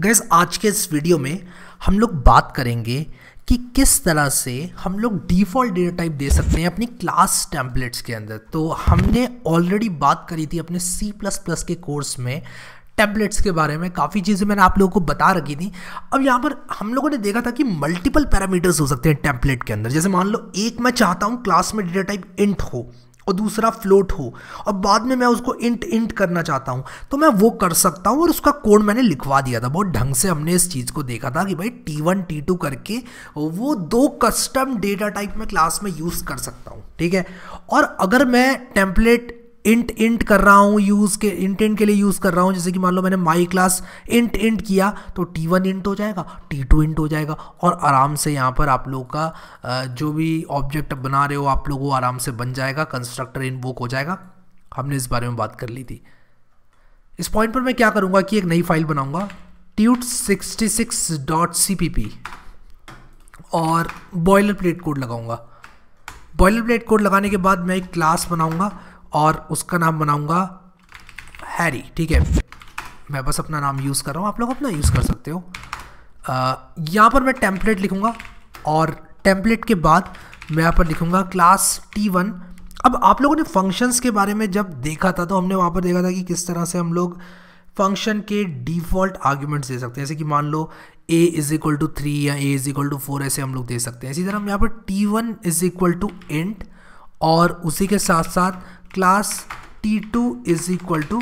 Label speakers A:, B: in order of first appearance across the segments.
A: gas आज के इस वीडियो में हम लोग बात करेंगे कि किस तरह से हम लोग डिफ़ॉल्ट डेटा टाइप दे सकते हैं अपनी क्लास टैंपलेट्स के अंदर तो हमने ऑलरेडी बात करी थी अपने C++ के कोर्स में टैबलेट्स के बारे में काफ़ी चीज़ें मैंने आप लोगों को बता रखी थी अब यहाँ पर हम लोगों ने देखा था कि मल्टीपल पैरामीटर्स हो सकते हैं टैंपलेट के अंदर जैसे मान लो एक मैं चाहता हूँ क्लास में डेटा टाइप इंट हो और दूसरा फ्लोट हो और बाद में मैं उसको इंट इंट करना चाहता हूँ तो मैं वो कर सकता हूँ और उसका कोड मैंने लिखवा दिया था बहुत ढंग से हमने इस चीज़ को देखा था कि भाई टी वन टी टू करके वो दो कस्टम डेटा टाइप में क्लास में यूज़ कर सकता हूँ ठीक है और अगर मैं टेम्पलेट इंट इंट कर रहा हूँ यूज़ के इंट इंट के लिए यूज़ कर रहा हूँ जैसे कि मान लो मैंने माई क्लास इंट इंट किया तो टी वन इंट हो जाएगा टी टू इंट हो जाएगा और आराम से यहाँ पर आप लोग का जो भी ऑब्जेक्ट बना रहे हो आप लोग वो आराम से बन जाएगा कंस्ट्रक्टर इन हो जाएगा हमने इस बारे में बात कर ली थी इस पॉइंट पर मैं क्या करूँगा कि एक नई फाइल बनाऊँगा tut sixty six dot C P P और बॉयलर प्लेट कोड लगाऊंगा बॉयलर प्लेट कोड लगाने के बाद मैं एक क्लास बनाऊंगा और उसका नाम बनाऊंगा हैरी ठीक है मैं बस अपना नाम यूज़ कर रहा हूँ आप लोग अपना यूज़ कर सकते हो यहाँ पर मैं टेम्पलेट लिखूँगा और टेम्पलेट के बाद मैं यहाँ पर लिखूँगा क्लास टी वन अब आप लोगों ने फंक्शंस के बारे में जब देखा था तो हमने वहाँ पर देखा था कि किस तरह से हम लोग फंक्शन के डिफ़ॉल्ट आर्ग्यूमेंट्स दे सकते हैं जैसे कि मान लो a is equal to three या a is equal to four ऐसे हम लोग दे सकते हैं इसी तरह हम यहाँ पर t1 one is equal to int और उसी के साथ साथ class T two is equal to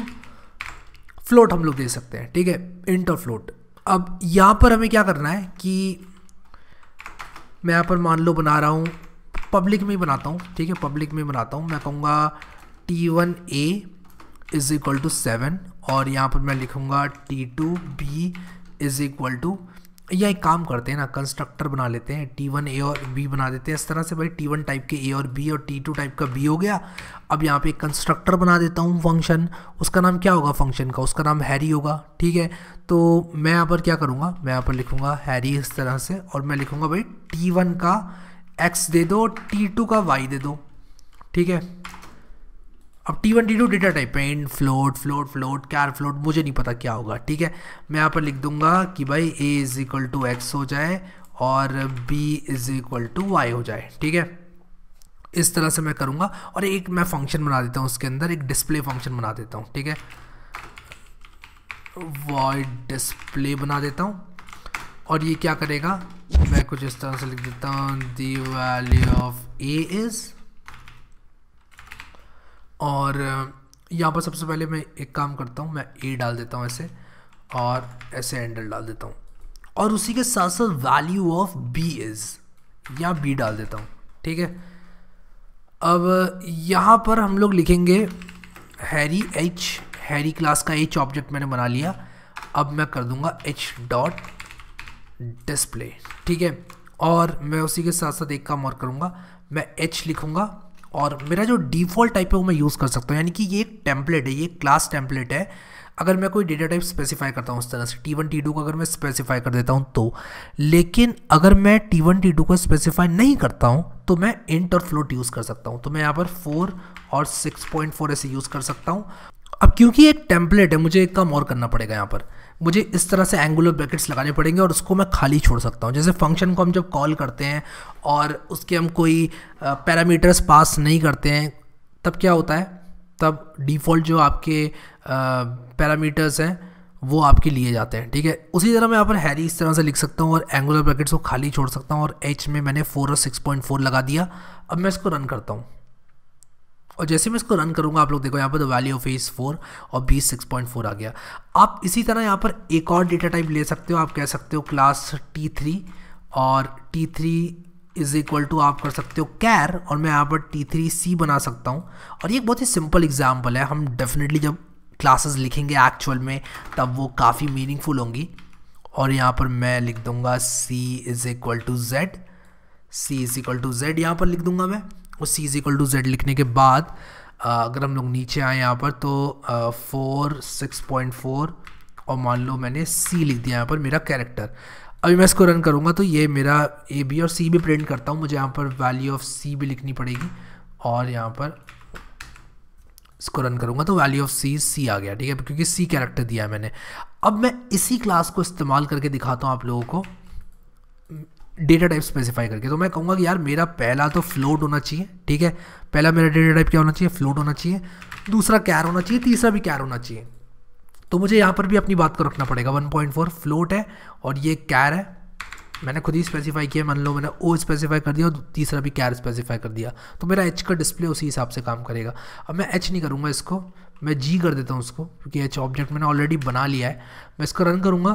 A: float हम लोग दे सकते हैं ठीक है इंट फ्लोट अब यहाँ पर हमें क्या करना है कि मैं यहाँ पर मान लो बना रहा हूँ पब्लिक में ही बनाता हूँ ठीक है पब्लिक में बनाता हूँ मैं कहूँगा T one A is equal to seven और यहाँ पर मैं लिखूँगा T two B is equal to या एक काम करते हैं ना कंस्ट्रक्टर बना लेते हैं टी वन ए और बी बना देते हैं इस तरह से भाई टी वन टाइप के ए और बी और टी टू टाइप का बी हो गया अब यहाँ पे एक कंस्ट्रक्टर बना देता हूँ फंक्शन उसका नाम क्या होगा फंक्शन का उसका नाम हैरी होगा ठीक है तो मैं यहाँ पर क्या करूँगा मैं यहाँ पर लिखूँगा हैरी इस तरह से और मैं लिखूँगा भाई टी वन का एक्स दे दो टी टू का वाई दे दो ठीक है अब T one T two data type है int float float float char float मुझे नहीं पता क्या होगा ठीक है मैं यहाँ पर लिख दूंगा कि भाई A is equal to X हो जाए और B is equal to Y हो जाए ठीक है इस तरह से मैं करूँगा और एक मैं फंक्शन बना देता हूँ उसके अंदर एक डिस्प्ले फंक्शन बना देता हूँ ठीक है वॉइड डिस्प्ले बना देता हूँ और ये क्या करेगा मैं कुछ इस तरह से लिख देता हूँ the value of A is और यहाँ पर सबसे पहले मैं एक काम करता हूँ मैं ए डाल देता हूँ ऐसे और ऐसे एंडल डाल देता हूँ और उसी के साथ साथ वैल्यू ऑफ बी इज़ यहाँ बी डाल देता हूँ ठीक है अब यहाँ पर हम लोग लिखेंगे हैरी एच हैरी क्लास का एच ऑब्जेक्ट मैंने बना लिया अब मैं कर दूंगा एच डॉट डिस्प्ले ठीक है और मैं उसी के साथ साथ एक काम और करूँगा मैं एच लिखूँगा और मेरा जो डिफ़ॉल्ट टाइप है वो मैं यूज़ कर सकता हूँ यानी कि ये एक टेम्पलेट है ये क्लास टेम्पलेट है अगर मैं कोई डेटा टाइप स्पेसिफाई करता हूँ उस तरह से टी वन टी टू का अगर मैं स्पेसिफाई कर देता हूँ तो लेकिन अगर मैं टी वन टी टू का स्पेसिफाई नहीं करता हूँ तो मैं इंट और फ्लोट यूज़ कर सकता हूँ तो मैं यहाँ पर फोर और सिक्स पॉइंट फोर ऐसे यूज़ कर सकता हूँ अब क्योंकि एक टेम्पलेट है मुझे एक काम और करना पड़ेगा यहाँ पर मुझे इस तरह से एंगुलर ब्रैकेट्स लगाने पड़ेंगे और उसको मैं खाली छोड़ सकता हूँ जैसे फंक्शन को हम जब कॉल करते हैं और उसके हम कोई पैरामीटर्स पास नहीं करते हैं तब क्या होता है तब डिफ़ॉल्ट जो आपके पैरामीटर्स हैं वो आपके लिए जाते हैं ठीक है उसी तरह मैं यहाँ पर हैरी इस तरह से लिख सकता हूँ और एंगुलर ब्रैकेट्स को खाली छोड़ सकता हूँ और एच में मैंने फोर और सिक्स पॉइंट फोर लगा दिया अब मैं इसको रन करता हूँ और जैसे मैं इसको रन करूँगा आप लोग देखो यहाँ पर the value of A is four और बीस सिक्स पॉइंट फोर आ गया आप इसी तरह यहाँ पर एक और डेटा टाइप ले सकते हो आप कह सकते हो क्लास टी थ्री और T three is equal to आप कर सकते हो कैर और मैं यहाँ पर टी थ्री सी बना सकता हूँ और ये एक बहुत ही सिंपल एग्जाम्पल है हम डेफिनेटली जब क्लासेस लिखेंगे एक्चुअल में तब वो काफ़ी मीनिंगफुल होंगी और यहाँ पर मैं लिख दूँगा C is equal to Z C is equal to Z यहाँ पर लिख दूँगा मैं और C is equal to Z लिखने के बाद अगर हम लोग नीचे आए यहाँ पर तो फोर सिक्स पॉइंट फोर और मान लो मैंने सी लिख दिया यहाँ पर मेरा कैरेक्टर अभी मैं इसको रन करूँगा तो ये मेरा ए बी और सी भी प्रिंट करता हूँ मुझे यहाँ पर वैल्यू ऑफ सी भी लिखनी पड़ेगी और यहाँ पर इसको रन करूँगा तो वैल्यू ऑफ सी सी आ गया ठीक है क्योंकि सी कैरेक्टर दिया है मैंने अब मैं इसी क्लास को इस्तेमाल करके दिखाता हूँ आप लोगों को डेटा टाइप स्पेसिफाई करके तो मैं कहूँगा कि यार मेरा पहला तो फ्लोट होना चाहिए ठीक है पहला मेरा डेटा टाइप क्या होना चाहिए फ्लोट होना चाहिए दूसरा कैर होना चाहिए तीसरा भी कैर होना चाहिए तो मुझे यहाँ पर भी अपनी बात को रखना पड़ेगा 1.4 फ्लोट है और ये कैर है मैंने खुद ही स्पेसिफाई किया मान लो मैंने ओ स्पेसिफाई कर दिया और तीसरा भी कैर स्पेसिफाई कर दिया तो मेरा एच का डिस्प्ले उसी हिसाब से काम करेगा अब मैं एच नहीं करूँगा इसको मैं जी कर देता हूँ उसको क्योंकि एच ऑब्जेक्ट मैंने ऑलरेडी बना लिया है मैं इसको रन करूँगा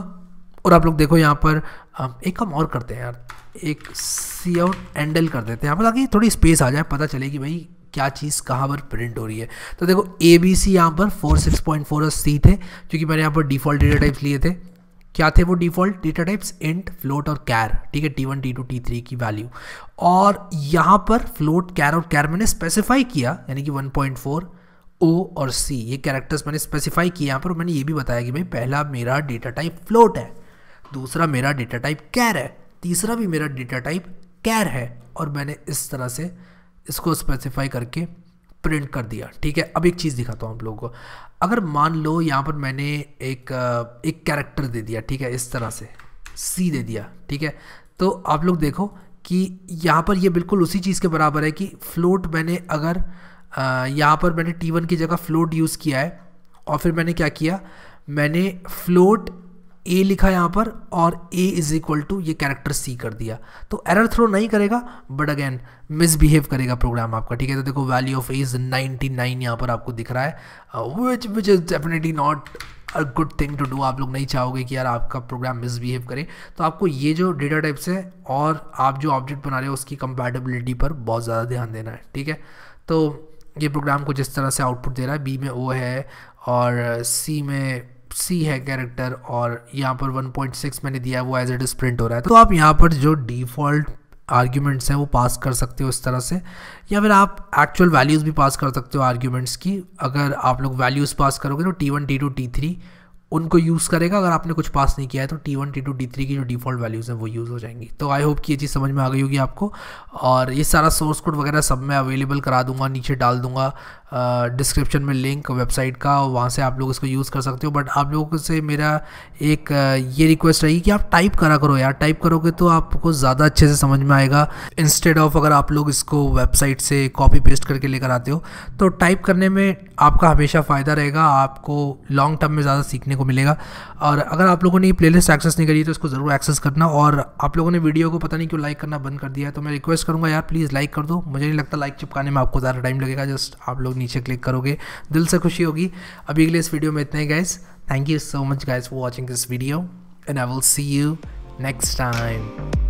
A: और आप लोग देखो यहाँ पर एक कम और करते हैं यार एक सी आउट एंडल कर देते हैं यहाँ पर ताकि थोड़ी स्पेस आ जाए पता चले कि भाई क्या चीज़ कहाँ पर प्रिंट हो रही है तो देखो ए बी सी यहाँ पर four six point four C थे क्योंकि मैंने यहाँ पर डिफ़ॉल्ट डेटा टाइप्स लिए थे क्या थे वो default data types int float और कैर ठीक है T one T two T three की वैल्यू और यहाँ पर फ्लोट कैर और कैर मैंने स्पेसिफाई किया यानी कि वन पॉइंट फोर ओ और सी ये कैरेक्टर्स मैंने स्पेसिफाई किया यहाँ पर मैंने ये भी बताया कि भाई पहला मेरा डेटा टाइप फ्लोट है दूसरा मेरा डेटा टाइप कैर है तीसरा भी मेरा डेटा टाइप कैर है और मैंने इस तरह से इसको स्पेसिफाई करके प्रिंट कर दिया ठीक है अब एक चीज़ दिखाता हूँ आप लोगों को अगर मान लो यहाँ पर मैंने एक एक कैरेक्टर दे दिया ठीक है इस तरह से सी दे दिया ठीक है तो आप लोग देखो कि यहाँ पर ये बिल्कुल उसी चीज़ के बराबर है कि फ्लोट मैंने अगर यहाँ पर मैंने टी की जगह फ्लोट यूज़ किया है और फिर मैंने क्या किया मैंने फ्लोट ए लिखा यहाँ पर और ए इज इक्वल टू ये कैरेक्टर सी कर दिया तो एरर थ्रो नहीं करेगा बट अगेन मिसबिहेव करेगा प्रोग्राम आपका ठीक है तो देखो value of A is nine यहाँ पर आपको दिख रहा है which which is definitely not a good thing to do आप लोग नहीं चाहोगे कि यार आपका प्रोग्राम मिसबिहेव करे तो आपको ये जो डेटा टाइप्स है और आप जो ऑब्जेक्ट बना रहे हो उसकी कंपेटेबिलिटी पर बहुत ज़्यादा ध्यान देना है ठीक है तो ये प्रोग्राम को जिस तरह से आउटपुट दे रहा है बी में ओ है और सी में सी है कैरेक्टर और यहाँ पर 1.6 मैंने दिया वो एज इट इज प्रिंट हो रहा है तो आप यहाँ पर जो डिफ़ॉल्ट आर्ग्यूमेंट्स हैं वो पास कर सकते हो इस तरह से या फिर आप एक्चुअल वैल्यूज़ भी पास कर सकते हो आर्ग्यूमेंट्स की अगर आप लोग वैल्यूज़ पास करोगे तो T one T two T three उनको यूज़ करेगा अगर आपने कुछ पास नहीं किया है तो T one T two T three की जो डिफ़ॉल्ट वैल्यूज़ हैं वो यूज़ हो जाएंगी तो आई होप कि ये चीज़ समझ में आ गई होगी आपको और ये सारा सोर्स कोड वगैरह सब मैं अवेलेबल करा दूंगा नीचे डाल दूंगा डिस्क्रिप्शन में लिंक वेबसाइट का वहाँ से आप लोग इसको यूज़ कर सकते हो बट आप लोगों से मेरा एक ये रिक्वेस्ट रही कि आप टाइप करा करो यार टाइप करोगे तो आपको ज़्यादा अच्छे से समझ में आएगा इंस्टेड ऑफ अगर आप लोग इसको वेबसाइट से कॉपी पेस्ट करके लेकर आते हो तो टाइप करने में आपका हमेशा फ़ायदा रहेगा आपको लॉन्ग टर्म में ज़्यादा सीखने को मिलेगा और अगर आप लोगों ने प्ले लिस्ट एक्सेस नहीं करी तो इसको ज़रूर एक्सेस करना और आप लोगों ने वीडियो को पता नहीं क्यों लाइक करना बंद कर दिया तो मैं रिक्वेस्ट करूँगा यार प्लीज़ लाइक कर दो मुझे नहीं लगता लाइक चिपकाने में आपको ज़्यादा टाइम लगेगा जस्ट आप लोग नीचे क्लिक करोगे दिल से खुशी होगी अभी के लिए इस वीडियो में इतना ही guys thank you so much guys for watching this video and I will see you next time